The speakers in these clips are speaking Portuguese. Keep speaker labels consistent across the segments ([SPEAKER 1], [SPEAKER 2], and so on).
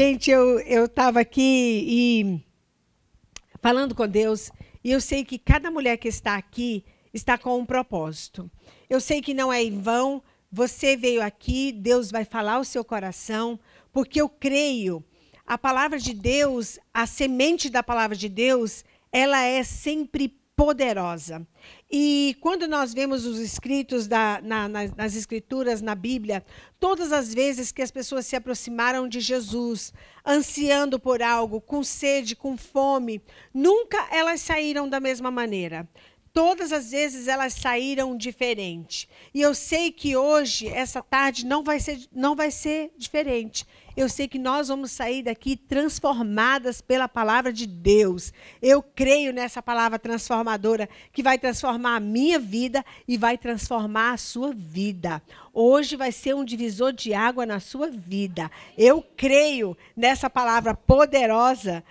[SPEAKER 1] Gente, eu estava aqui e falando com Deus, e eu sei que cada mulher que está aqui está com um propósito. Eu sei que não é em vão, você veio aqui, Deus vai falar o seu coração, porque eu creio, a palavra de Deus, a semente da palavra de Deus, ela é sempre poderosa. E quando nós vemos os escritos da, na, nas, nas escrituras, na Bíblia, todas as vezes que as pessoas se aproximaram de Jesus, ansiando por algo, com sede, com fome, nunca elas saíram da mesma maneira todas as vezes elas saíram diferente. E eu sei que hoje, essa tarde, não vai ser, não vai ser diferente eu sei que nós vamos sair daqui transformadas pela palavra de Deus. Eu creio nessa palavra transformadora que vai transformar a minha vida e vai transformar a sua vida. Hoje vai ser um divisor de água na sua vida. Eu creio nessa palavra poderosa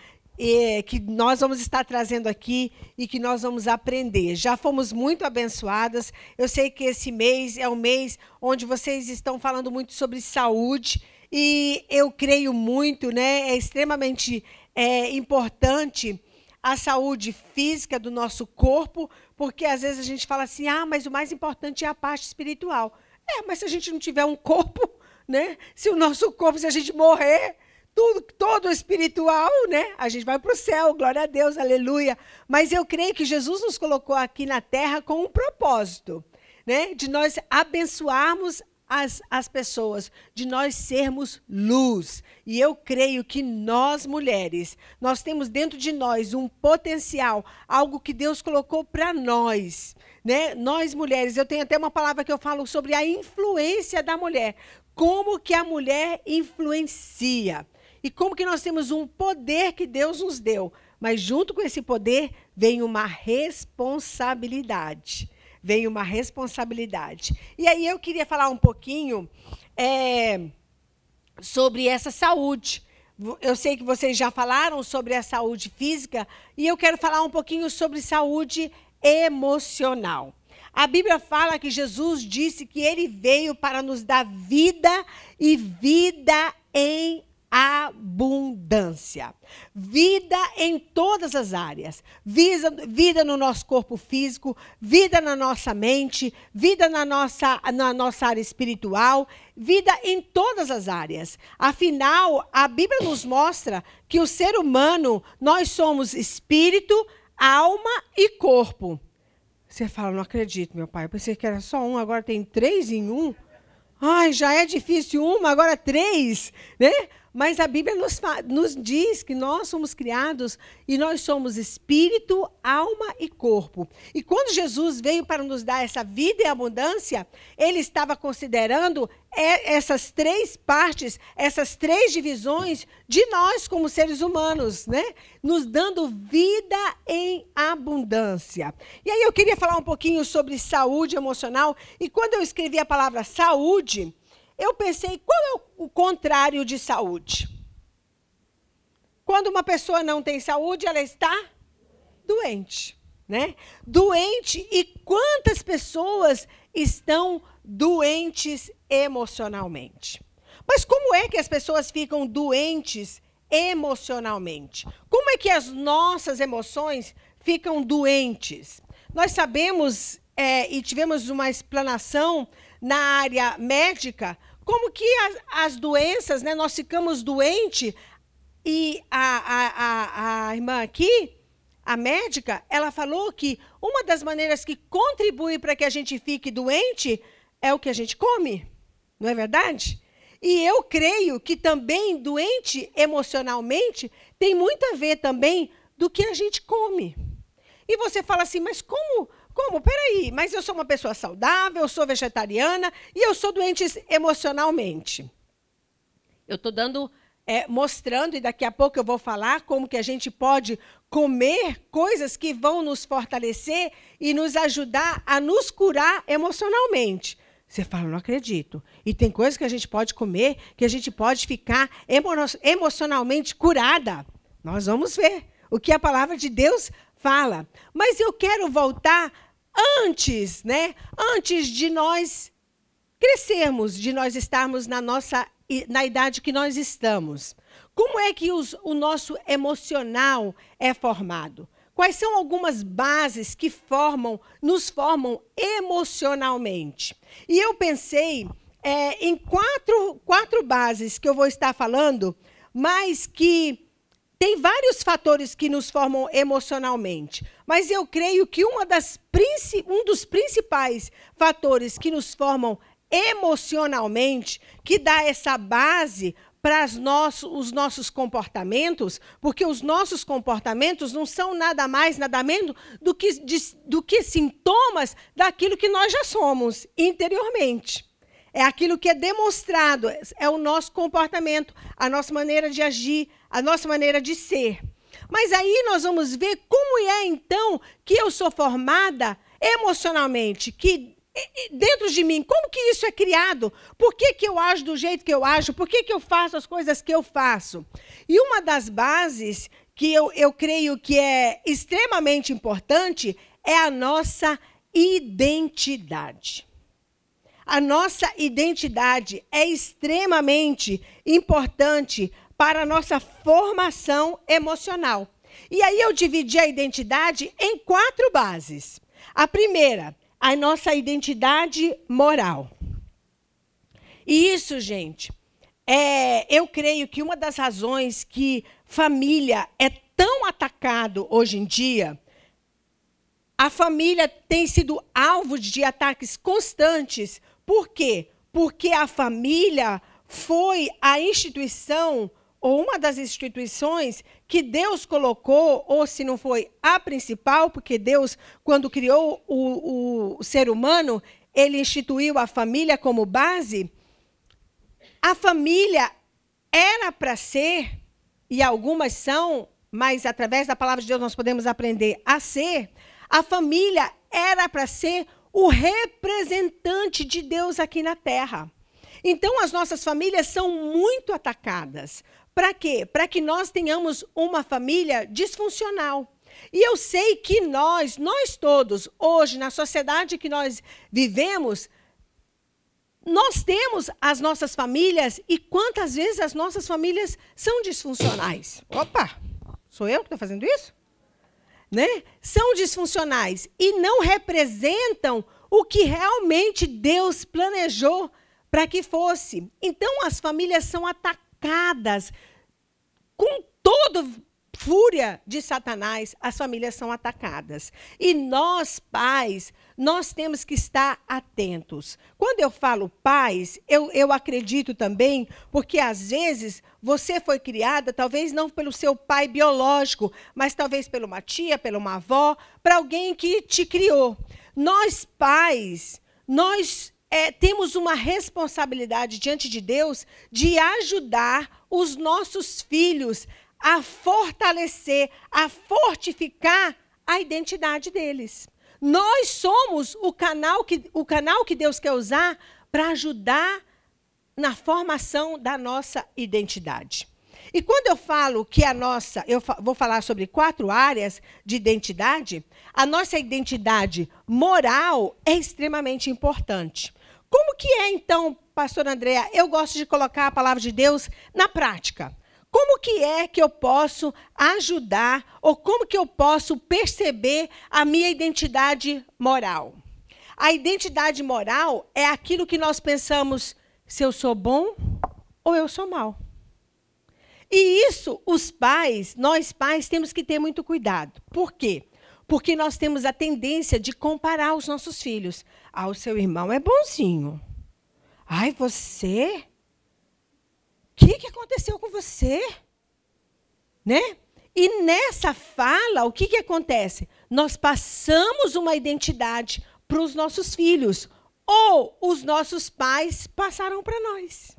[SPEAKER 1] que nós vamos estar trazendo aqui e que nós vamos aprender. Já fomos muito abençoadas. Eu sei que esse mês é um mês onde vocês estão falando muito sobre saúde. E eu creio muito, né? É extremamente é, importante a saúde física do nosso corpo, porque às vezes a gente fala assim, ah, mas o mais importante é a parte espiritual. É, mas se a gente não tiver um corpo, né? Se o nosso corpo, se a gente morrer, tudo, todo espiritual, né? A gente vai para o céu, glória a Deus, aleluia. Mas eu creio que Jesus nos colocou aqui na terra com um propósito, né? De nós abençoarmos as, as pessoas de nós sermos luz. E eu creio que nós, mulheres, nós temos dentro de nós um potencial, algo que Deus colocou para nós. Né? Nós, mulheres, eu tenho até uma palavra que eu falo sobre a influência da mulher. Como que a mulher influencia. E como que nós temos um poder que Deus nos deu. Mas junto com esse poder vem uma responsabilidade vem uma responsabilidade. E aí eu queria falar um pouquinho é, sobre essa saúde. Eu sei que vocês já falaram sobre a saúde física e eu quero falar um pouquinho sobre saúde emocional. A Bíblia fala que Jesus disse que ele veio para nos dar vida e vida em abundância. Vida em todas as áreas: vida, vida no nosso corpo físico, vida na nossa mente, vida na nossa, na nossa área espiritual, vida em todas as áreas. Afinal, a Bíblia nos mostra que o ser humano, nós somos espírito, alma e corpo. Você fala, não acredito, meu pai. Eu pensei que era só um, agora tem três em um. Ai, já é difícil uma, agora três, né? Mas a Bíblia nos, nos diz que nós somos criados e nós somos espírito, alma e corpo. E quando Jesus veio para nos dar essa vida e abundância, ele estava considerando essas três partes, essas três divisões de nós como seres humanos, né? Nos dando vida em abundância. E aí eu queria falar um pouquinho sobre saúde emocional. E quando eu escrevi a palavra saúde, eu pensei, qual é o contrário de saúde? Quando uma pessoa não tem saúde, ela está doente, né? Doente e quantas pessoas estão doentes emocionalmente? Mas como é que as pessoas ficam doentes emocionalmente? Como é que as nossas emoções ficam doentes? Nós sabemos é, e tivemos uma explanação na área médica como que as, as doenças, né, nós ficamos doentes e a, a, a, a irmã aqui, a médica, ela falou que uma das maneiras que contribui para que a gente fique doente é o que a gente come, não é verdade? E eu creio que também doente emocionalmente tem muito a ver também do que a gente come. E você fala assim, mas como como? Peraí, mas eu sou uma pessoa saudável, eu sou vegetariana e eu sou doente emocionalmente. Eu estou dando, é, mostrando, e daqui a pouco eu vou falar como que a gente pode comer coisas que vão nos fortalecer e nos ajudar a nos curar emocionalmente. Você fala, não acredito. E tem coisas que a gente pode comer que a gente pode ficar emo emocionalmente curada. Nós vamos ver o que a palavra de Deus fala. Mas eu quero voltar antes, né? Antes de nós crescermos, de nós estarmos na nossa na idade que nós estamos. Como é que os, o nosso emocional é formado? Quais são algumas bases que formam, nos formam emocionalmente? E eu pensei é, em quatro, quatro bases que eu vou estar falando, mas que tem vários fatores que nos formam emocionalmente, mas eu creio que uma das, um dos principais fatores que nos formam emocionalmente, que dá essa base para os nossos comportamentos, porque os nossos comportamentos não são nada mais, nada menos do que, do que sintomas daquilo que nós já somos interiormente. É aquilo que é demonstrado, é o nosso comportamento, a nossa maneira de agir, a nossa maneira de ser. Mas aí nós vamos ver como é então que eu sou formada emocionalmente, que dentro de mim, como que isso é criado? Por que, que eu ajo do jeito que eu ajo? Por que, que eu faço as coisas que eu faço? E uma das bases que eu, eu creio que é extremamente importante é a nossa identidade. A nossa identidade é extremamente importante para a nossa formação emocional. E aí eu dividi a identidade em quatro bases. A primeira, a nossa identidade moral. E isso, gente, é, eu creio que uma das razões que família é tão atacado hoje em dia, a família tem sido alvo de ataques constantes. Por quê? Porque a família foi a instituição ou uma das instituições que Deus colocou, ou se não foi a principal, porque Deus, quando criou o, o ser humano, ele instituiu a família como base. A família era para ser, e algumas são, mas através da palavra de Deus nós podemos aprender a ser. A família era para ser o representante de Deus aqui na terra. Então, as nossas famílias são muito atacadas, para quê? Para que nós tenhamos uma família disfuncional. E eu sei que nós, nós todos, hoje, na sociedade que nós vivemos, nós temos as nossas famílias e quantas vezes as nossas famílias são disfuncionais. Opa! Sou eu que estou fazendo isso? Né? São disfuncionais e não representam o que realmente Deus planejou para que fosse. Então as famílias são atacadas atacadas com toda fúria de Satanás, as famílias são atacadas. E nós, pais, nós temos que estar atentos. Quando eu falo pais, eu, eu acredito também, porque às vezes você foi criada, talvez não pelo seu pai biológico, mas talvez pela uma tia, pela uma avó, para alguém que te criou. Nós, pais, nós é, temos uma responsabilidade diante de Deus de ajudar os nossos filhos a fortalecer, a fortificar a identidade deles. Nós somos o canal que, o canal que Deus quer usar para ajudar na formação da nossa identidade. E quando eu falo que a nossa, eu vou falar sobre quatro áreas de identidade, a nossa identidade moral é extremamente importante. Como que é, então, pastor Andréa? Eu gosto de colocar a palavra de Deus na prática. Como que é que eu posso ajudar ou como que eu posso perceber a minha identidade moral? A identidade moral é aquilo que nós pensamos se eu sou bom ou eu sou mal. E isso os pais, nós pais temos que ter muito cuidado. Por quê? Porque nós temos a tendência de comparar os nossos filhos. Ah, o seu irmão é bonzinho. Ai, você? O que, que aconteceu com você? Né? E nessa fala, o que, que acontece? Nós passamos uma identidade para os nossos filhos, ou os nossos pais passaram para nós.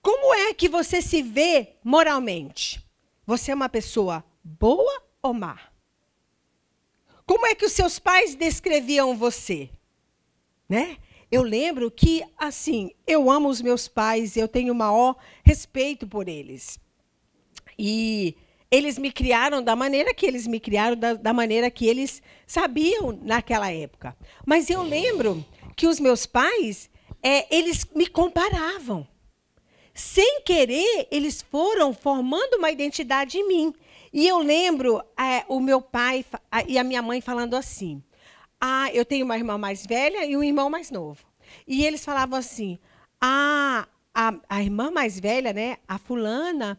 [SPEAKER 1] Como é que você se vê moralmente? Você é uma pessoa boa ou má? Como é que os seus pais descreviam você? né? Eu lembro que, assim, eu amo os meus pais, eu tenho o maior respeito por eles. E eles me criaram da maneira que eles me criaram, da, da maneira que eles sabiam naquela época. Mas eu lembro que os meus pais, é, eles me comparavam. Sem querer, eles foram formando uma identidade em mim. E eu lembro é, o meu pai e a minha mãe falando assim: ah, eu tenho uma irmã mais velha e um irmão mais novo. E eles falavam assim: ah, a, a irmã mais velha, né, a fulana,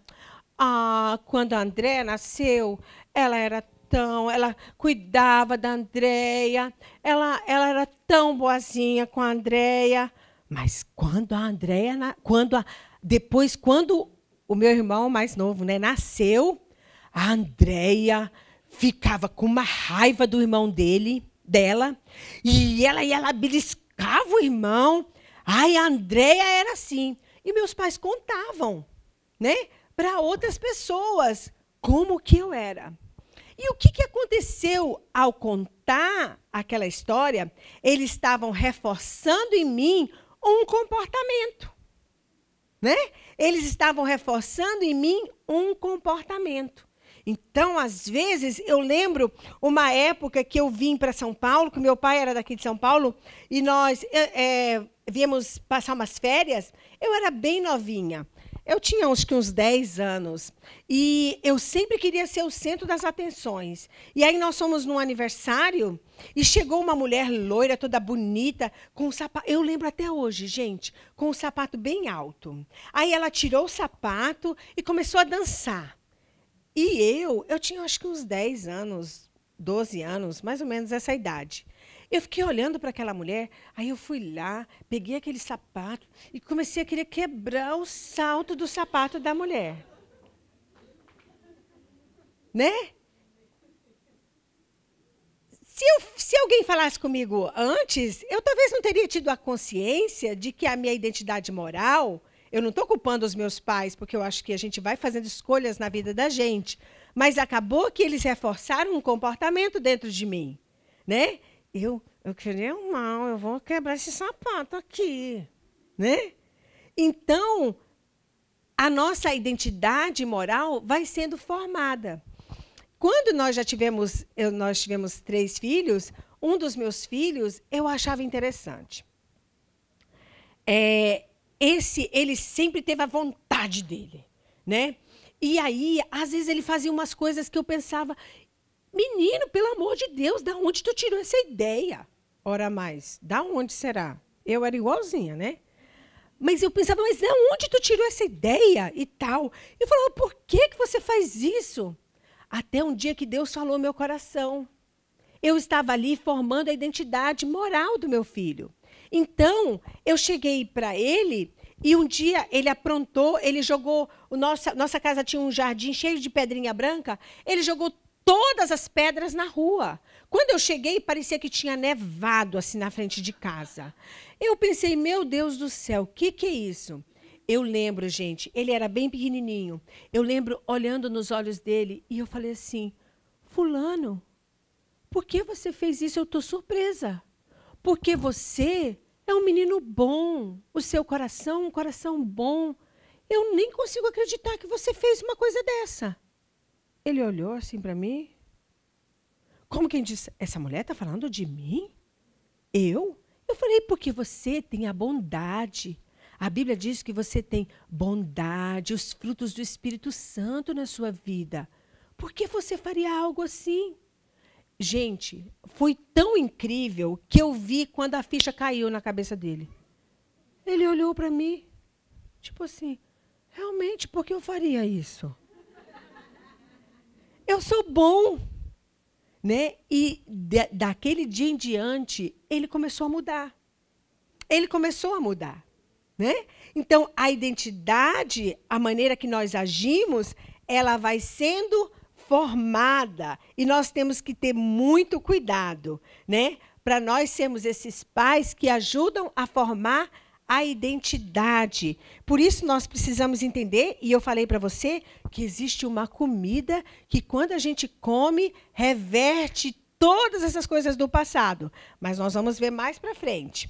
[SPEAKER 1] ah, quando a Andréa nasceu, ela era tão, ela cuidava da Andréia, ela, ela era tão boazinha com a Andréia. Mas quando a Andréia, quando a, depois, quando o meu irmão mais novo né, nasceu, a Andréia ficava com uma raiva do irmão dele dela. E ela ia lá, beliscava o irmão. Ai, a Andrea era assim. E meus pais contavam, né? Para outras pessoas como que eu era. E o que, que aconteceu ao contar aquela história? Eles estavam reforçando em mim um comportamento. Né? Eles estavam reforçando em mim um comportamento. Então, às vezes, eu lembro uma época que eu vim para São Paulo, que meu pai era daqui de São Paulo, e nós é, viemos passar umas férias. Eu era bem novinha. Eu tinha acho que uns 10 anos. E eu sempre queria ser o centro das atenções. E aí nós fomos num aniversário e chegou uma mulher loira, toda bonita, com um sapato. Eu lembro até hoje, gente, com um sapato bem alto. Aí ela tirou o sapato e começou a dançar. E eu, eu tinha acho que uns 10 anos, 12 anos, mais ou menos essa idade. Eu fiquei olhando para aquela mulher, aí eu fui lá, peguei aquele sapato e comecei a querer quebrar o salto do sapato da mulher. Né? Se, eu, se alguém falasse comigo antes, eu talvez não teria tido a consciência de que a minha identidade moral eu não estou culpando os meus pais, porque eu acho que a gente vai fazendo escolhas na vida da gente. Mas acabou que eles reforçaram um comportamento dentro de mim. Né? Eu, eu queria um mal, eu vou quebrar esse sapato aqui. Né? Então, a nossa identidade moral vai sendo formada. Quando nós já tivemos, eu, nós tivemos três filhos, um dos meus filhos eu achava interessante. É, esse, ele sempre teve a vontade dele, né? E aí, às vezes ele fazia umas coisas que eu pensava, menino, pelo amor de Deus, da onde tu tirou essa ideia? Ora mais, da onde será? Eu era igualzinha, né? Mas eu pensava, mas de onde tu tirou essa ideia e tal? E falava, por que, que você faz isso? Até um dia que Deus falou meu coração. Eu estava ali formando a identidade moral do meu filho. Então, eu cheguei para ele e um dia ele aprontou, ele jogou. nossa, nossa casa tinha um jardim cheio de pedrinha branca, ele jogou todas as pedras na rua. Quando eu cheguei, parecia que tinha nevado assim na frente de casa. Eu pensei, meu Deus do céu, o que, que é isso? Eu lembro, gente, ele era bem pequenininho. Eu lembro olhando nos olhos dele e eu falei assim: Fulano, por que você fez isso? Eu estou surpresa. Porque você é um menino bom, o seu coração, um coração bom. Eu nem consigo acreditar que você fez uma coisa dessa. Ele olhou assim para mim. Como quem diz, essa mulher está falando de mim? Eu? Eu falei, porque você tem a bondade. A Bíblia diz que você tem bondade, os frutos do Espírito Santo na sua vida. Por que você faria algo assim? Gente, foi tão incrível que eu vi quando a ficha caiu na cabeça dele. Ele olhou para mim, tipo assim, realmente, por que eu faria isso? Eu sou bom. Né? E de, daquele dia em diante, ele começou a mudar. Ele começou a mudar. Né? Então, a identidade, a maneira que nós agimos, ela vai sendo formada e nós temos que ter muito cuidado, né? Para nós sermos esses pais que ajudam a formar a identidade. Por isso nós precisamos entender, e eu falei para você, que existe uma comida que quando a gente come reverte todas essas coisas do passado, mas nós vamos ver mais para frente.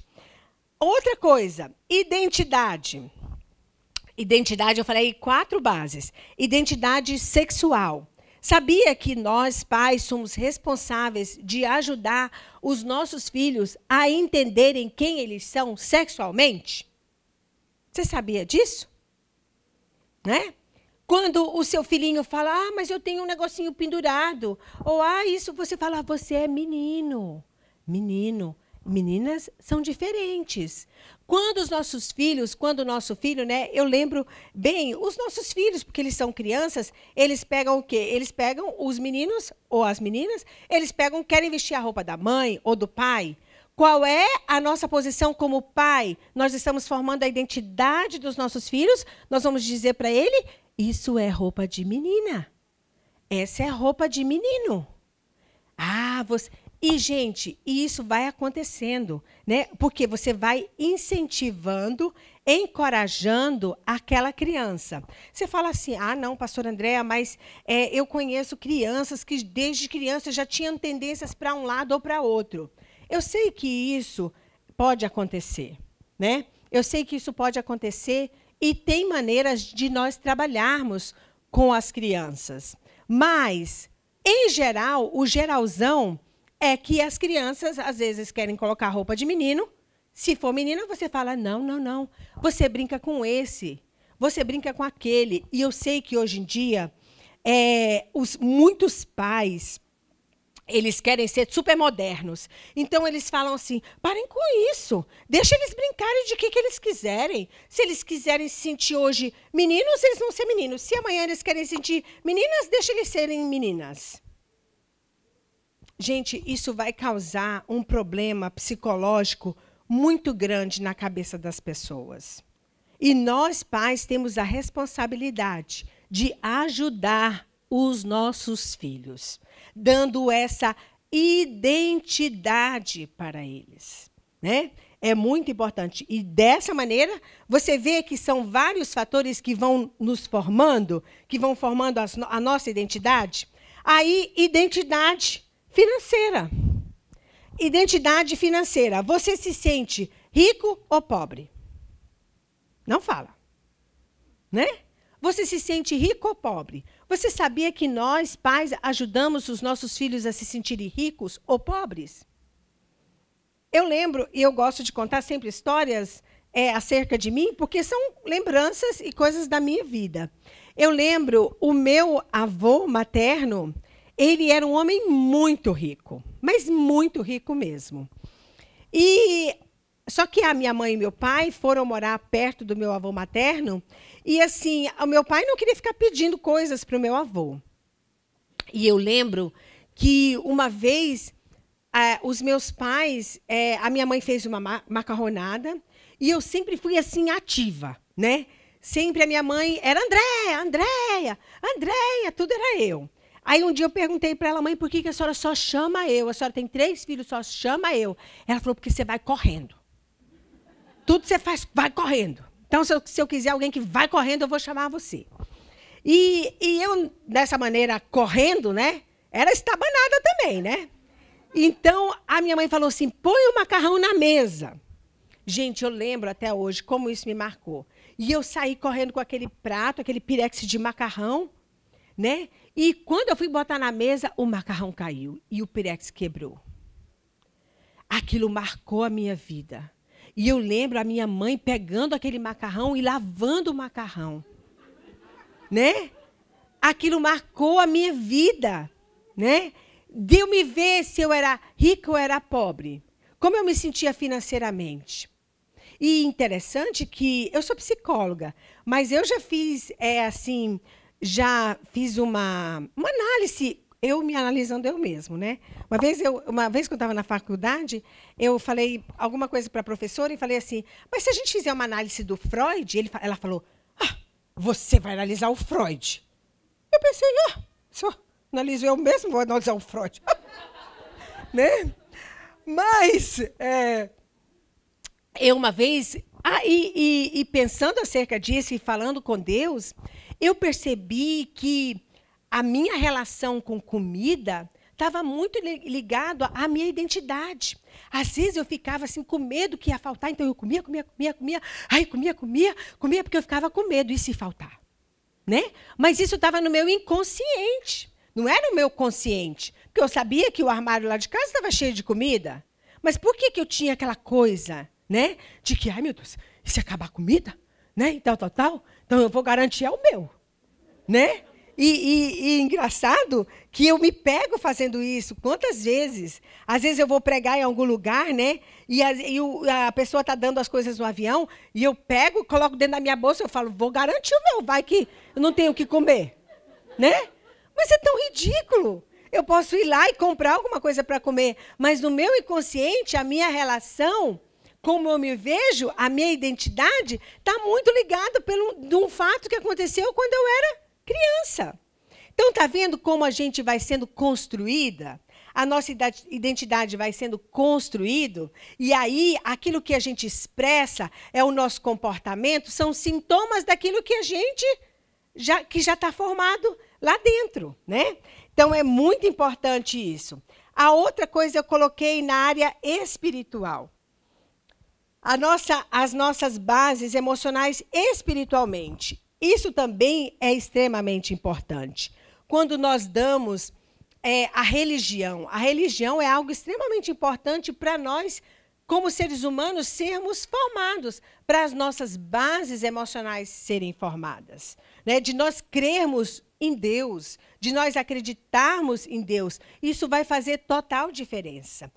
[SPEAKER 1] Outra coisa, identidade. Identidade, eu falei quatro bases. Identidade sexual. Sabia que nós, pais, somos responsáveis de ajudar os nossos filhos a entenderem quem eles são sexualmente? Você sabia disso? Né? Quando o seu filhinho fala, ah, mas eu tenho um negocinho pendurado. Ou, ah, isso, você fala, você é menino. Menino meninas são diferentes. Quando os nossos filhos, quando o nosso filho, né, eu lembro bem, os nossos filhos, porque eles são crianças, eles pegam o quê? Eles pegam os meninos ou as meninas, eles pegam, querem vestir a roupa da mãe ou do pai. Qual é a nossa posição como pai? Nós estamos formando a identidade dos nossos filhos, nós vamos dizer para ele: isso é roupa de menina. Essa é roupa de menino. Ah, você, e, gente, isso vai acontecendo, né? Porque você vai incentivando, encorajando aquela criança. Você fala assim: ah, não, pastor Andréa, mas é, eu conheço crianças que desde criança já tinham tendências para um lado ou para outro. Eu sei que isso pode acontecer, né? Eu sei que isso pode acontecer e tem maneiras de nós trabalharmos com as crianças. Mas, em geral, o geralzão é que as crianças às vezes querem colocar roupa de menino. Se for menina, você fala: não, não, não. Você brinca com esse, você brinca com aquele. E eu sei que hoje em dia é, os, muitos pais eles querem ser super modernos. Então eles falam assim: parem com isso, deixa eles brincarem de que, que eles quiserem. Se eles quiserem se sentir hoje meninos, eles vão ser meninos. Se amanhã eles querem se sentir meninas, deixa eles serem meninas. Gente, isso vai causar um problema psicológico muito grande na cabeça das pessoas. E nós, pais, temos a responsabilidade de ajudar os nossos filhos, dando essa identidade para eles, né? É muito importante. E dessa maneira, você vê que são vários fatores que vão nos formando, que vão formando a nossa identidade. Aí, identidade financeira. Identidade financeira. Você se sente rico ou pobre? Não fala. Né? Você se sente rico ou pobre? Você sabia que nós, pais, ajudamos os nossos filhos a se sentirem ricos ou pobres? Eu lembro, e eu gosto de contar sempre histórias é, acerca de mim, porque são lembranças e coisas da minha vida. Eu lembro o meu avô materno, ele era um homem muito rico, mas muito rico mesmo. E só que a minha mãe e meu pai foram morar perto do meu avô materno e assim, o meu pai não queria ficar pedindo coisas para o meu avô. E eu lembro que uma vez é, os meus pais, é, a minha mãe fez uma ma macarronada e eu sempre fui assim ativa, né? Sempre a minha mãe era Andréia, Andréia, Andréia, tudo era eu. Aí um dia eu perguntei para ela, mãe, por que, que a senhora só chama eu? A senhora tem três filhos, só chama eu. Ela falou, porque você vai correndo. Tudo você faz, vai correndo. Então, se eu, se eu quiser alguém que vai correndo, eu vou chamar você. E, e eu, dessa maneira, correndo, né? Era estabanada também, né? Então, a minha mãe falou assim: põe o macarrão na mesa. Gente, eu lembro até hoje como isso me marcou. E eu saí correndo com aquele prato, aquele pirex de macarrão, né? E quando eu fui botar na mesa, o macarrão caiu e o pirex quebrou. Aquilo marcou a minha vida. E eu lembro a minha mãe pegando aquele macarrão e lavando o macarrão. Né? Aquilo marcou a minha vida, né? Deu me ver se eu era rica ou era pobre. Como eu me sentia financeiramente. E interessante que eu sou psicóloga, mas eu já fiz é assim, já fiz uma, uma análise, eu me analisando eu mesmo, né? Uma vez, eu, uma vez que eu estava na faculdade, eu falei alguma coisa para a professora e falei assim, mas se a gente fizer uma análise do Freud, ele, ela falou, ah, você vai analisar o Freud. Eu pensei, ah, analiso eu mesmo, vou analisar o Freud. né? Mas, é, eu uma vez, ah, e, e, e pensando acerca disso e falando com Deus, eu percebi que a minha relação com comida estava muito ligado à minha identidade. Às vezes eu ficava assim com medo que ia faltar, então eu comia, comia, comia, comia, aí comia, comia, comia porque eu ficava com medo e se faltar, né? Mas isso estava no meu inconsciente, não era no meu consciente, porque eu sabia que o armário lá de casa estava cheio de comida. Mas por que que eu tinha aquela coisa, né? De que ai meu Deus, e se acabar a comida, né? E tal, tal, tal. Então eu vou garantir é o meu. Né? E, e, e, engraçado que eu me pego fazendo isso. Quantas vezes? Às vezes eu vou pregar em algum lugar, né? E a, e o, a pessoa está dando as coisas no avião, e eu pego, coloco dentro da minha bolsa, eu falo, vou garantir o meu, vai que eu não tenho o que comer. Né? Mas é tão ridículo. Eu posso ir lá e comprar alguma coisa para comer, mas no meu inconsciente, a minha relação como eu me vejo, a minha identidade está muito ligada pelo de um fato que aconteceu quando eu era criança. Então está vendo como a gente vai sendo construída? A nossa identidade vai sendo construído e aí aquilo que a gente expressa é o nosso comportamento, são sintomas daquilo que a gente já que já está formado lá dentro, né? Então é muito importante isso. A outra coisa eu coloquei na área espiritual nossa, as nossas bases emocionais espiritualmente. Isso também é extremamente importante. Quando nós damos é, a religião, a religião é algo extremamente importante para nós, como seres humanos, sermos formados, para as nossas bases emocionais serem formadas, né? de nós crermos em Deus, de nós acreditarmos em Deus. Isso vai fazer total diferença.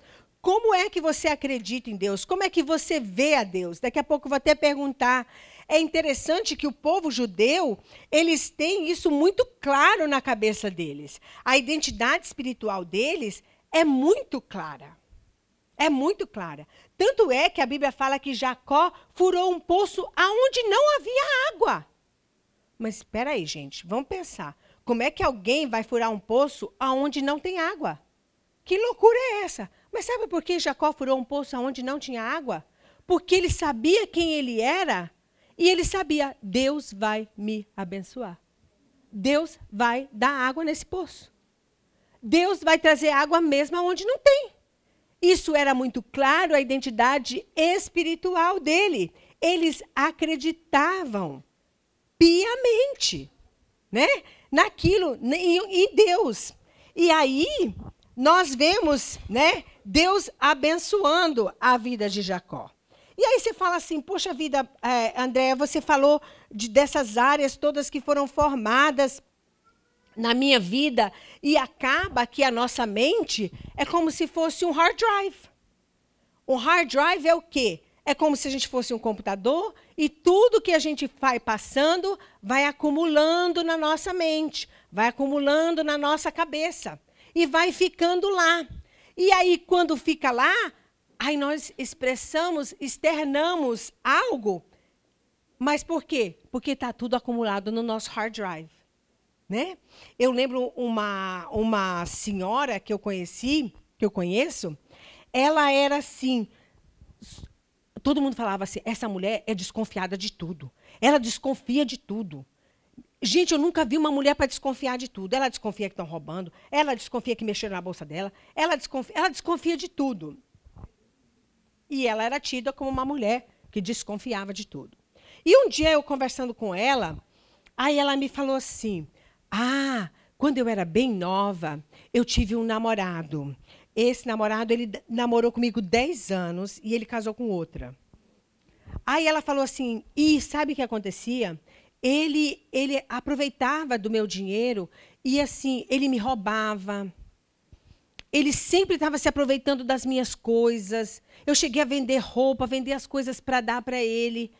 [SPEAKER 1] Como é que você acredita em Deus? Como é que você vê a Deus? Daqui a pouco eu vou até perguntar. É interessante que o povo judeu, eles têm isso muito claro na cabeça deles. A identidade espiritual deles é muito clara. É muito clara. Tanto é que a Bíblia fala que Jacó furou um poço aonde não havia água. Mas espera aí, gente, vamos pensar. Como é que alguém vai furar um poço aonde não tem água? Que loucura é essa? Mas sabe por que Jacó furou um poço onde não tinha água? Porque ele sabia quem ele era e ele sabia: Deus vai me abençoar. Deus vai dar água nesse poço. Deus vai trazer água mesmo onde não tem. Isso era muito claro a identidade espiritual dele. Eles acreditavam piamente, né? Naquilo e Deus. E aí nós vemos, né, Deus abençoando a vida de Jacó. E aí você fala assim, poxa vida, é, Andréa, você falou de, dessas áreas todas que foram formadas na minha vida e acaba que a nossa mente é como se fosse um hard drive. Um hard drive é o quê? É como se a gente fosse um computador e tudo que a gente vai passando vai acumulando na nossa mente, vai acumulando na nossa cabeça e vai ficando lá. E aí, quando fica lá, aí nós expressamos, externamos algo. Mas por quê? Porque está tudo acumulado no nosso hard drive. Né? Eu lembro uma, uma senhora que eu conheci, que eu conheço, ela era assim. Todo mundo falava assim: essa mulher é desconfiada de tudo. Ela desconfia de tudo. Gente, eu nunca vi uma mulher para desconfiar de tudo. Ela desconfia que estão roubando, ela desconfia que mexeram na bolsa dela, ela desconfia, ela desconfia de tudo. E ela era tida como uma mulher que desconfiava de tudo. E um dia eu conversando com ela, aí ela me falou assim: "Ah, quando eu era bem nova, eu tive um namorado. Esse namorado, ele namorou comigo 10 anos e ele casou com outra. Aí ela falou assim: "E sabe o que acontecia? ele, ele aproveitava do meu dinheiro e assim, ele me roubava. Ele sempre estava se aproveitando das minhas coisas. Eu cheguei a vender roupa, vender as coisas para dar para ele.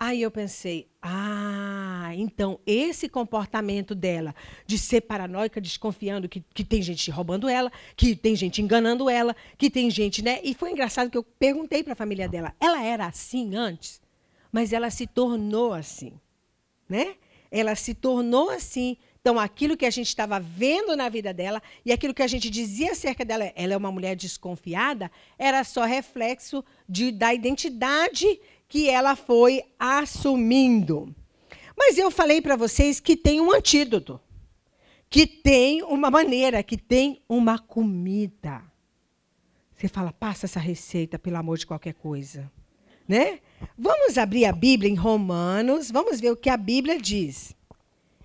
[SPEAKER 1] Aí eu pensei, ah, então esse comportamento dela de ser paranoica, desconfiando que, que tem gente roubando ela, que tem gente enganando ela, que tem gente, né? E foi engraçado que eu perguntei para a família dela, ela era assim antes, mas ela se tornou assim né? Ela se tornou assim. Então, aquilo que a gente estava vendo na vida dela e aquilo que a gente dizia acerca dela, ela é uma mulher desconfiada, era só reflexo de, da identidade que ela foi assumindo. Mas eu falei para vocês que tem um antídoto, que tem uma maneira, que tem uma comida. Você fala, passa essa receita, pelo amor de qualquer coisa né? Vamos abrir a Bíblia em Romanos, vamos ver o que a Bíblia diz.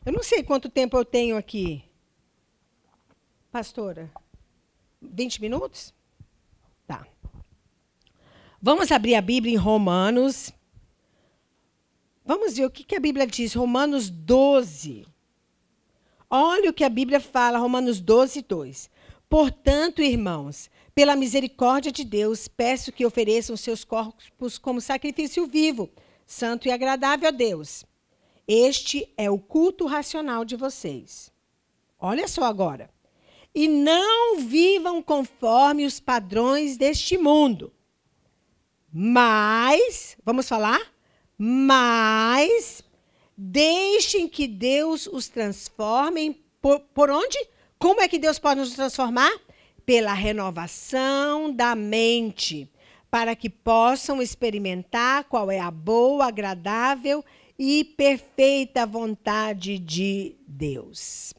[SPEAKER 1] Eu não sei quanto tempo eu tenho aqui. Pastora, 20 minutos? Tá. Vamos abrir a Bíblia em Romanos. Vamos ver o que a Bíblia diz. Romanos 12. Olha o que a Bíblia fala, Romanos 12, 2. Portanto, irmãos, pela misericórdia de Deus, peço que ofereçam seus corpos como sacrifício vivo, santo e agradável a Deus. Este é o culto racional de vocês. Olha só agora. E não vivam conforme os padrões deste mundo. Mas, vamos falar? Mas deixem que Deus os transforme por, por onde? Como é que Deus pode nos transformar? pela renovação da mente, para que possam experimentar qual é a boa, agradável e perfeita vontade de Deus.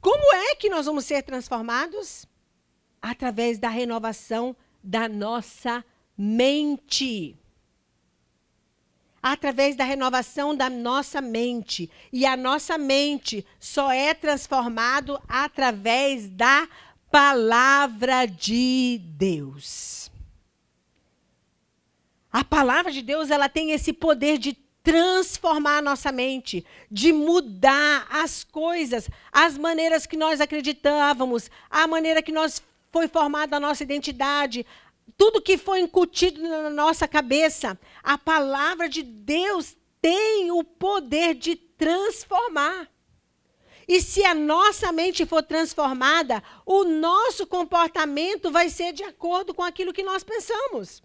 [SPEAKER 1] Como é que nós vamos ser transformados? Através da renovação da nossa mente. Através da renovação da nossa mente. E a nossa mente só é transformado através da palavra de Deus. A palavra de Deus, ela tem esse poder de transformar a nossa mente, de mudar as coisas, as maneiras que nós acreditávamos, a maneira que nós foi formada a nossa identidade, tudo que foi incutido na nossa cabeça. A palavra de Deus tem o poder de transformar. E se a nossa mente for transformada, o nosso comportamento vai ser de acordo com aquilo que nós pensamos.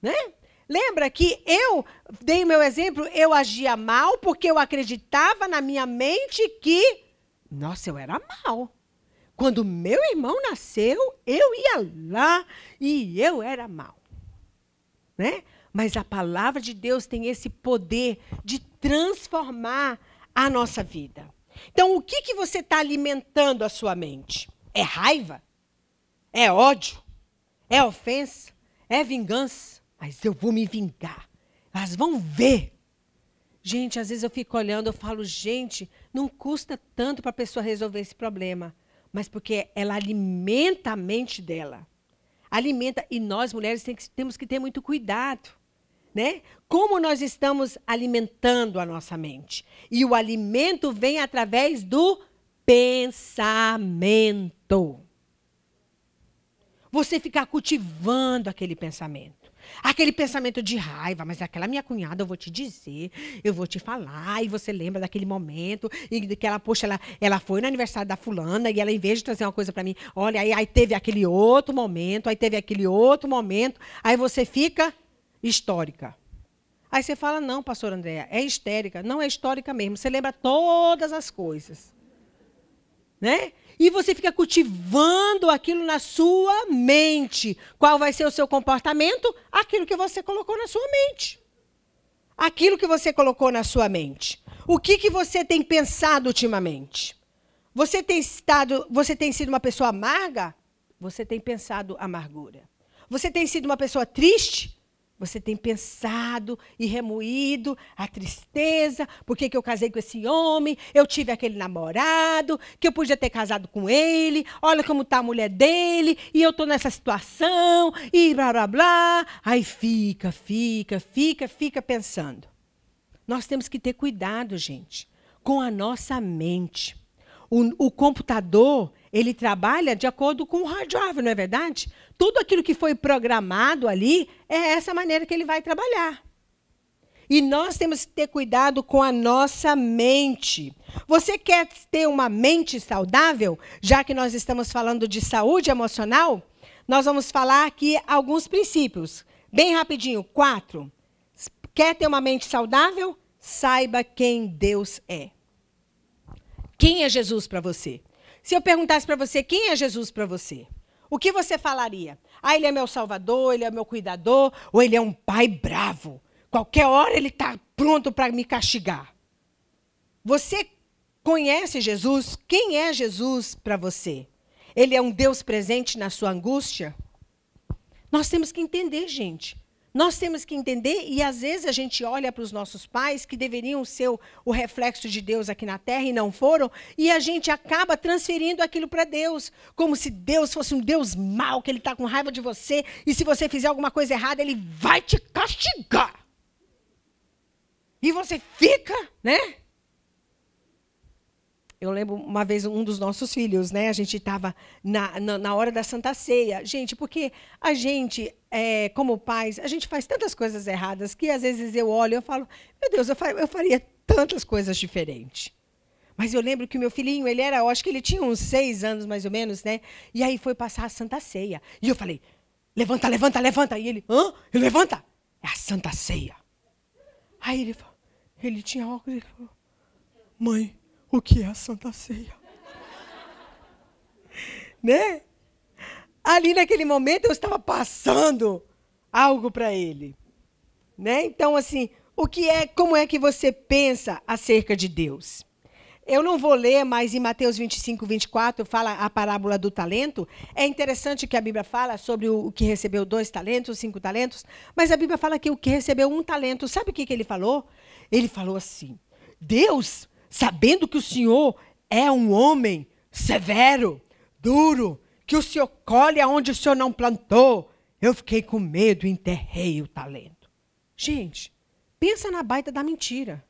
[SPEAKER 1] Né? Lembra que eu dei o meu exemplo, eu agia mal porque eu acreditava na minha mente que, nossa, eu era mal. Quando meu irmão nasceu, eu ia lá e eu era mal. Né? Mas a palavra de Deus tem esse poder de transformar a nossa vida. Então, o que, que você está alimentando a sua mente? É raiva? É ódio? É ofensa? É vingança? Mas eu vou me vingar. Elas vão ver. Gente, às vezes eu fico olhando, eu falo, gente, não custa tanto para a pessoa resolver esse problema, mas porque ela alimenta a mente dela. Alimenta, e nós mulheres temos que ter muito cuidado né? Como nós estamos alimentando a nossa mente? E o alimento vem através do pensamento. Você ficar cultivando aquele pensamento. Aquele pensamento de raiva, mas aquela minha cunhada, eu vou te dizer, eu vou te falar, e você lembra daquele momento, e que ela, poxa, ela, ela foi no aniversário da fulana, e ela, em vez de trazer uma coisa para mim, olha, aí, aí teve aquele outro momento, aí teve aquele outro momento, aí você fica histórica. Aí você fala, não, pastor Andréa, é histérica. Não é histórica mesmo. Você lembra todas as coisas. Né? E você fica cultivando aquilo na sua mente. Qual vai ser o seu comportamento? Aquilo que você colocou na sua mente. Aquilo que você colocou na sua mente. O que, que você tem pensado ultimamente? Você tem, estado, você tem sido uma pessoa amarga? Você tem pensado amargura. Você tem sido uma pessoa triste? Você tem pensado e remoído a tristeza, por que eu casei com esse homem, eu tive aquele namorado, que eu podia ter casado com ele, olha como está a mulher dele, e eu estou nessa situação, e blá blá blá. Aí fica, fica, fica, fica pensando. Nós temos que ter cuidado, gente, com a nossa mente. O, o computador, ele trabalha de acordo com o drive, não é verdade? Tudo aquilo que foi programado ali é essa maneira que ele vai trabalhar. E nós temos que ter cuidado com a nossa mente. Você quer ter uma mente saudável? Já que nós estamos falando de saúde emocional, nós vamos falar aqui alguns princípios. Bem rapidinho, quatro. Quer ter uma mente saudável? Saiba quem Deus é. Quem é Jesus para você? Se eu perguntasse para você quem é Jesus para você, o que você falaria? Ah, ele é meu salvador, ele é meu cuidador, ou ele é um pai bravo. Qualquer hora ele está pronto para me castigar. Você conhece Jesus? Quem é Jesus para você? Ele é um Deus presente na sua angústia? Nós temos que entender, gente, nós temos que entender, e às vezes a gente olha para os nossos pais, que deveriam ser o, reflexo de Deus aqui na terra e não foram, e a gente acaba transferindo aquilo para Deus, como se Deus fosse um Deus mau, que ele está com raiva de você, e se você fizer alguma coisa errada, ele vai te castigar. E você fica, né? Eu lembro uma vez um dos nossos filhos, né? A gente estava na, na, na, hora da Santa Ceia. Gente, porque a gente, é, como pais, a gente faz tantas coisas erradas que às vezes eu olho e falo, meu Deus, eu, fa eu faria tantas coisas diferentes. Mas eu lembro que o meu filhinho, ele era, eu acho que ele tinha uns seis anos mais ou menos, né? E aí foi passar a Santa Ceia. E eu falei, levanta, levanta, levanta. E ele, hã? Ele levanta. É a Santa Ceia. Aí ele, ele tinha óculos ele falou, mãe, o que é a Santa Ceia. né? Ali naquele momento eu estava passando algo para ele. Né? Então assim, o que é, como é que você pensa acerca de Deus? Eu não vou ler, mas em Mateus 25, 24, fala a parábola do talento. É interessante que a Bíblia fala sobre o que recebeu dois talentos, cinco talentos, mas a Bíblia fala que o que recebeu um talento, sabe o que, que ele falou? Ele falou assim: Deus sabendo que o Senhor é um homem severo, duro, que o Senhor colhe aonde o Senhor não plantou, eu fiquei com medo e enterrei o talento. Gente, pensa na baita da mentira.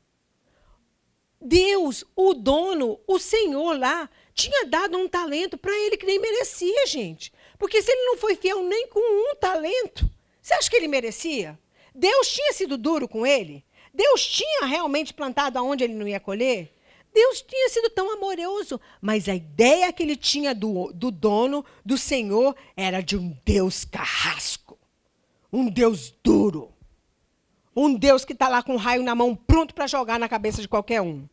[SPEAKER 1] Deus, o dono, o Senhor lá, tinha dado um talento para ele que nem merecia, gente. Porque se ele não foi fiel nem com um talento, você acha que ele merecia? Deus tinha sido duro com ele? Deus tinha realmente plantado aonde ele não ia colher? Deus tinha sido tão amoroso, mas a ideia que ele tinha do, do dono, do Senhor, era de um Deus carrasco, um Deus duro, um Deus que está lá com um raio na mão, pronto para jogar na cabeça de qualquer um.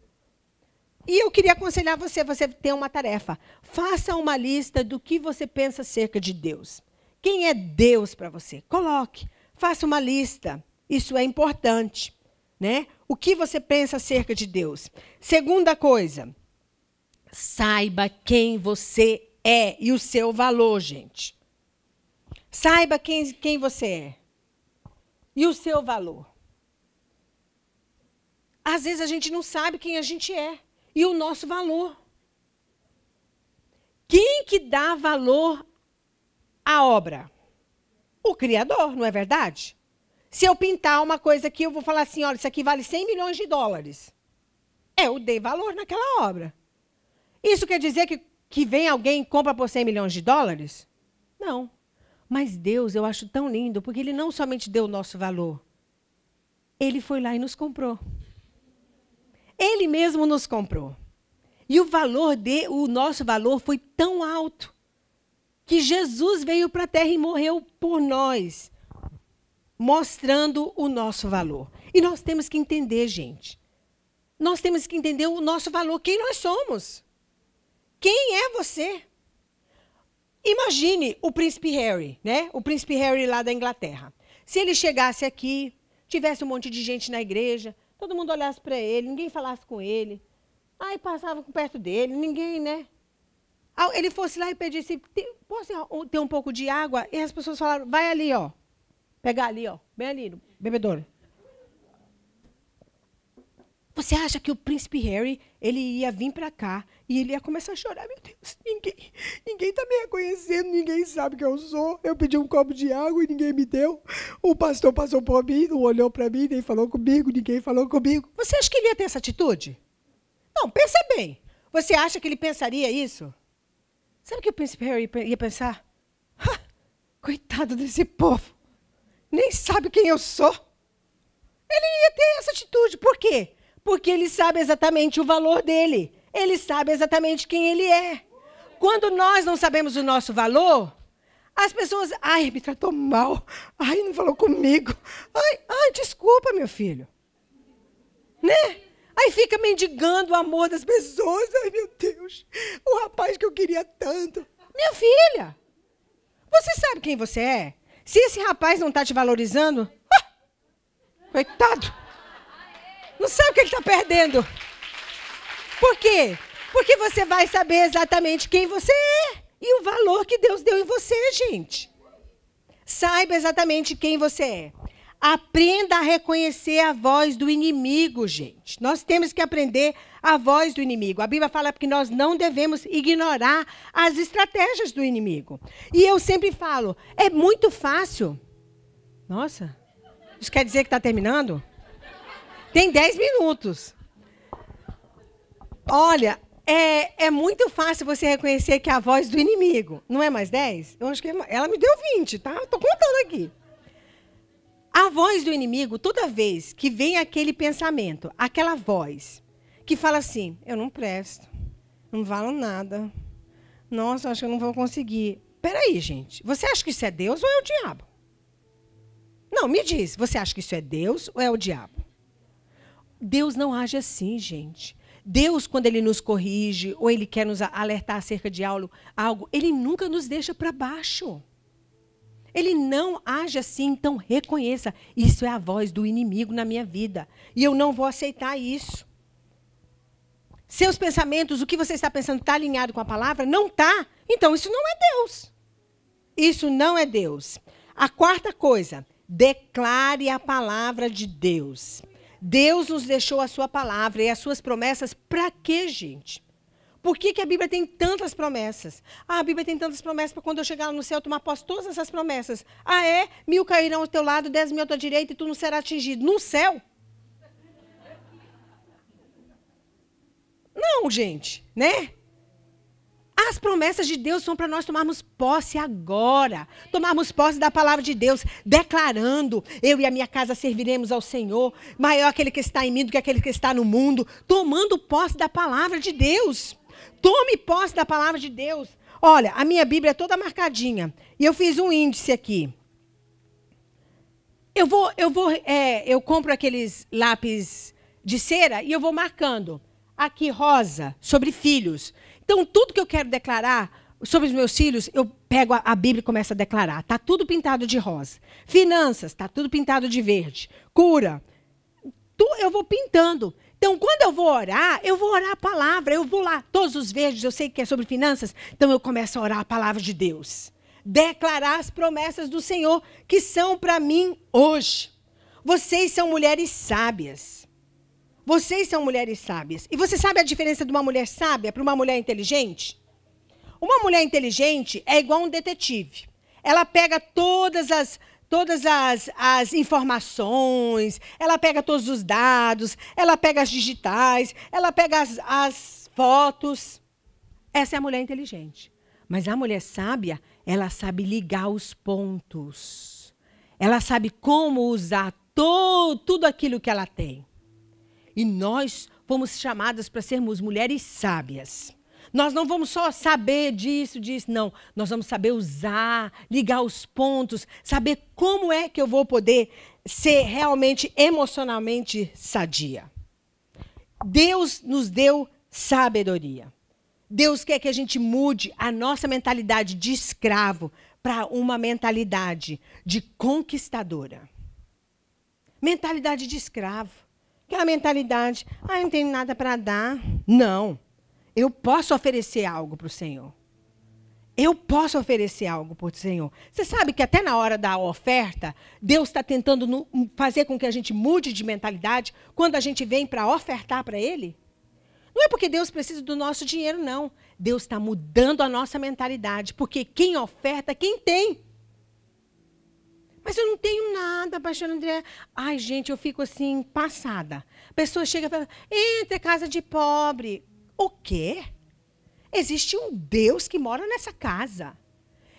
[SPEAKER 1] E eu queria aconselhar você, você tem uma tarefa. Faça uma lista do que você pensa acerca de Deus. Quem é Deus para você? Coloque, faça uma lista. Isso é importante né? O que você pensa acerca de Deus? Segunda coisa, saiba quem você é e o seu valor, gente. Saiba quem, quem você é e o seu valor. Às vezes a gente não sabe quem a gente é e o nosso valor. Quem que dá valor à obra? O Criador, não é verdade? Se eu pintar uma coisa aqui, eu vou falar assim: olha, isso aqui vale 100 milhões de dólares. É, eu dei valor naquela obra. Isso quer dizer que, que vem alguém e compra por 100 milhões de dólares? Não. Mas Deus, eu acho tão lindo, porque Ele não somente deu o nosso valor, Ele foi lá e nos comprou. Ele mesmo nos comprou. E o valor de, o nosso valor foi tão alto que Jesus veio para a terra e morreu por nós mostrando o nosso valor. E nós temos que entender, gente. Nós temos que entender o nosso valor, quem nós somos. Quem é você? Imagine o príncipe Harry, né? O príncipe Harry lá da Inglaterra. Se ele chegasse aqui, tivesse um monte de gente na igreja, todo mundo olhasse para ele, ninguém falasse com ele. Aí passava perto dele, ninguém, né? Ele fosse lá e pedisse, posso ter um pouco de água? E as pessoas falaram, vai ali, ó. Pegar ali, ó, bem ali, no bebedouro. Você acha que o príncipe Harry ele ia vir para cá e ele ia começar a chorar? Meu Deus, ninguém, ninguém tá me reconhecendo, ninguém sabe quem eu sou. Eu pedi um copo de água e ninguém me deu. O pastor passou por mim, não olhou para mim, nem falou comigo, ninguém falou comigo. Você acha que ele ia ter essa atitude? Não, pensa bem. Você acha que ele pensaria isso? Sabe o que o príncipe Harry ia pensar? Ha, coitado desse povo nem sabe quem eu sou. Ele ia ter essa atitude. Por quê? Porque ele sabe exatamente o valor dele. Ele sabe exatamente quem ele é. Quando nós não sabemos o nosso valor, as pessoas. Ai, me tratou mal. Ai, não falou comigo. Ai, ai desculpa, meu filho. Né? Aí fica mendigando o amor das pessoas. Ai, meu Deus. O rapaz que eu queria tanto. Minha filha, você sabe quem você é? Se esse rapaz não está te valorizando, ah, coitado, não sabe o que ele está perdendo. Por quê? Porque você vai saber exatamente quem você é e o valor que Deus deu em você, gente. Saiba exatamente quem você é. Aprenda a reconhecer a voz do inimigo, gente. Nós temos que aprender a a voz do inimigo. A Bíblia fala que nós não devemos ignorar as estratégias do inimigo. E eu sempre falo, é muito fácil. Nossa, isso quer dizer que está terminando? Tem 10 minutos. Olha, é, é, muito fácil você reconhecer que é a voz do inimigo. Não é mais 10? Eu acho que é, ela me deu 20, tá? Estou contando aqui. A voz do inimigo, toda vez que vem aquele pensamento, aquela voz, que fala assim: eu não presto, não valo nada. Nossa, acho que eu não vou conseguir. Peraí, gente. Você acha que isso é Deus ou é o diabo? Não, me diz. Você acha que isso é Deus ou é o diabo? Deus não age assim, gente. Deus, quando ele nos corrige ou ele quer nos alertar acerca de algo, ele nunca nos deixa para baixo. Ele não age assim, então reconheça: isso é a voz do inimigo na minha vida. E eu não vou aceitar isso. Seus pensamentos, o que você está pensando, está alinhado com a palavra? Não está. Então, isso não é Deus. Isso não é Deus. A quarta coisa, declare a palavra de Deus. Deus nos deixou a sua palavra e as suas promessas para quê, gente? Por que, que a Bíblia tem tantas promessas? Ah, a Bíblia tem tantas promessas para quando eu chegar no céu tomar posse todas essas promessas. Ah, é? Mil cairão ao teu lado, dez mil à tua direita e tu não serás atingido. No céu? Não, gente, né? As promessas de Deus são para nós tomarmos posse agora, tomarmos posse da palavra de Deus, declarando: eu e a minha casa serviremos ao Senhor, maior aquele que está em mim do que aquele que está no mundo, tomando posse da palavra de Deus. Tome posse da palavra de Deus. Olha, a minha Bíblia é toda marcadinha e eu fiz um índice aqui. Eu vou, eu vou, é, eu compro aqueles lápis de cera e eu vou marcando aqui rosa sobre filhos. Então, tudo que eu quero declarar sobre os meus filhos, eu pego a, a Bíblia e começo a declarar. Está tudo pintado de rosa. Finanças, está tudo pintado de verde. Cura, tu, eu vou pintando. Então, quando eu vou orar, eu vou orar a palavra. Eu vou lá, todos os verdes, eu sei que é sobre finanças, então eu começo a orar a palavra de Deus. Declarar as promessas do Senhor que são para mim hoje. Vocês são mulheres sábias. Vocês são mulheres sábias. E você sabe a diferença de uma mulher sábia para uma mulher inteligente? Uma mulher inteligente é igual um detetive. Ela pega todas as todas as, as informações, ela pega todos os dados, ela pega as digitais, ela pega as, as fotos. Essa é a mulher inteligente. Mas a mulher sábia, ela sabe ligar os pontos. Ela sabe como usar to, tudo aquilo que ela tem. E nós fomos chamadas para sermos mulheres sábias. Nós não vamos só saber disso, disso, não. Nós vamos saber usar, ligar os pontos, saber como é que eu vou poder ser realmente emocionalmente sadia. Deus nos deu sabedoria. Deus quer que a gente mude a nossa mentalidade de escravo para uma mentalidade de conquistadora. Mentalidade de escravo. Que é a mentalidade, ah, eu não tenho nada para dar. Não. Eu posso oferecer algo para o Senhor. Eu posso oferecer algo para o Senhor. Você sabe que até na hora da oferta, Deus está tentando hum, fazer com que a gente mude de mentalidade quando a gente vem para ofertar para Ele? Não é porque Deus precisa do nosso dinheiro, não. Deus está mudando a nossa mentalidade, porque quem oferta, quem tem. Mas eu não tenho nada, pastor André. Ai, gente, eu fico assim, passada. A pessoa chega e fala, entra, casa de pobre. O quê? Existe um Deus que mora nessa casa.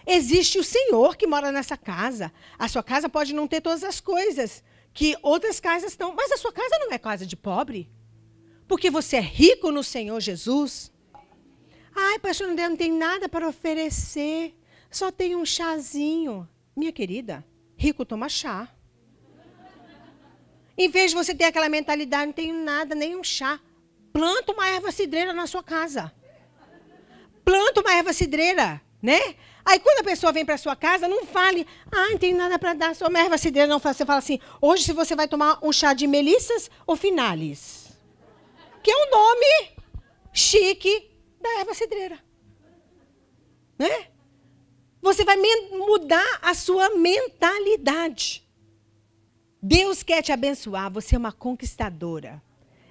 [SPEAKER 1] Existe o Senhor que mora nessa casa. A sua casa pode não ter todas as coisas que outras casas estão, mas a sua casa não é casa de pobre. Porque você é rico no Senhor Jesus. Ai, pastor André, não tem nada para oferecer. Só tem um chazinho. Minha querida, Rico toma chá. Em vez de você ter aquela mentalidade, não tenho nada, nem um chá. Planta uma erva cidreira na sua casa. Planta uma erva cidreira, né? Aí quando a pessoa vem para sua casa, não fale, ah, não tenho nada para dar, só uma erva cidreira. Não, você fala assim, hoje se você vai tomar um chá de melissas ou finales, Que é um nome chique da erva cidreira. Né? Você vai mudar a sua mentalidade. Deus quer te abençoar, você é uma conquistadora.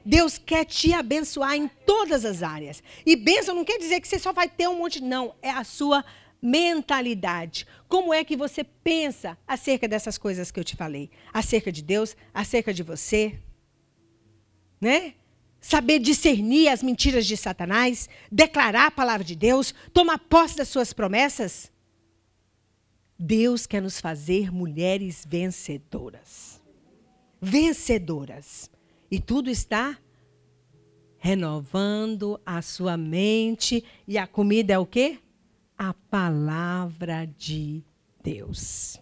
[SPEAKER 1] Deus quer te abençoar em todas as áreas. E bênção não quer dizer que você só vai ter um monte, não. É a sua mentalidade. Como é que você pensa acerca dessas coisas que eu te falei? Acerca de Deus, acerca de você. Né? Saber discernir as mentiras de Satanás, declarar a palavra de Deus, tomar posse das suas promessas. Deus quer nos fazer mulheres vencedoras. Vencedoras. E tudo está renovando a sua mente. E a comida é o quê? A palavra de Deus.